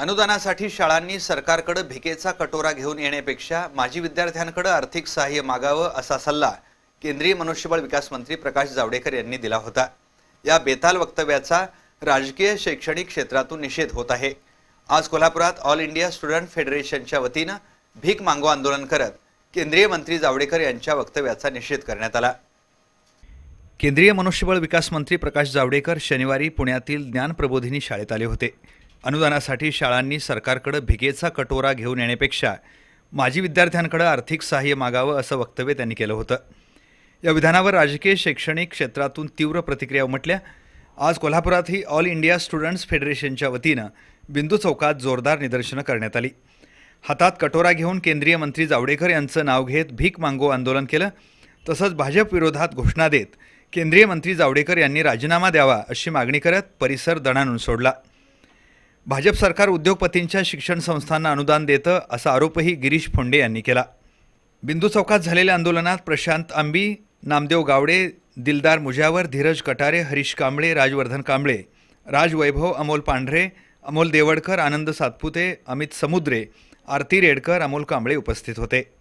अनुदानासाठी शाळांनी सरकारकडे भिकेचा कटोरा घेऊन येण्यापेक्षा माजी विद्यार्थ्यांकडे आर्थिक सहाय्य मागावं असा सल्ला केंद्रीय मनुष्यबळ विकास मंत्री प्रकाश जावडेकर यांनी दिला होता या बेताल वक्तव्याचा राजकीय शैक्षणिक क्षेत्रातून निषेध होत आहे आज कोल्हापुरात ऑल इंडिया स्टुडंट फेडरेशनच्या वतीनं भीक मागो आंदोलन करत केंद्रीय मंत्री जावडेकर यांच्या वक्तव्याचा निषेध करण्यात आला केंद्रीय मनुष्यबळ विकास मंत्री प्रकाश जावडेकर शनिवारी पुण्यातील ज्ञान प्रबोधिनी शाळेत आले होते अनुदानासाठी शाळांनी सरकारकडं भिगेचा कटोरा घेऊन येण्यापेक्षा माजी विद्यार्थ्यांकडं आर्थिक सहाय्य मागावं असं वक्तव्य त्यांनी केलं होतं या विधानावर राजकीय शैक्षणिक क्षेत्रातून तीव्र प्रतिक्रिया उमटल्या आज कोल्हापुरातही ऑल इंडिया स्टुडंट्स फेडरेशनच्या वतीनं बिंदू चौकात जोरदार निदर्शनं करण्यात आली हातात कटोरा घेऊन केंद्रीय मंत्री जावडेकर यांचं नाव घेत भीक मांगो आंदोलन केलं तसंच भाजप विरोधात घोषणा देत केंद्रीय मंत्री जावडेकर यांनी राजीनामा द्यावा अशी मागणी करत परिसर दणानून सोडला भाजप सरकार उद्योगपतींच्या शिक्षण संस्थांना अनुदान देतं असा आरोपही गिरीश फोंडे यांनी केला बिंदू चौकात झालेल्या आंदोलनात प्रशांत आंबी नामदेव गावडे दिलदार मुजावर धीरज कटारे हरीश कांबळे राजवर्धन कांबळे राजवैभव अमोल पांढरे अमोल देवडकर आनंद सातपुते अमित समुद्रे आरती रेडकर अमोल कांबळे उपस्थित होते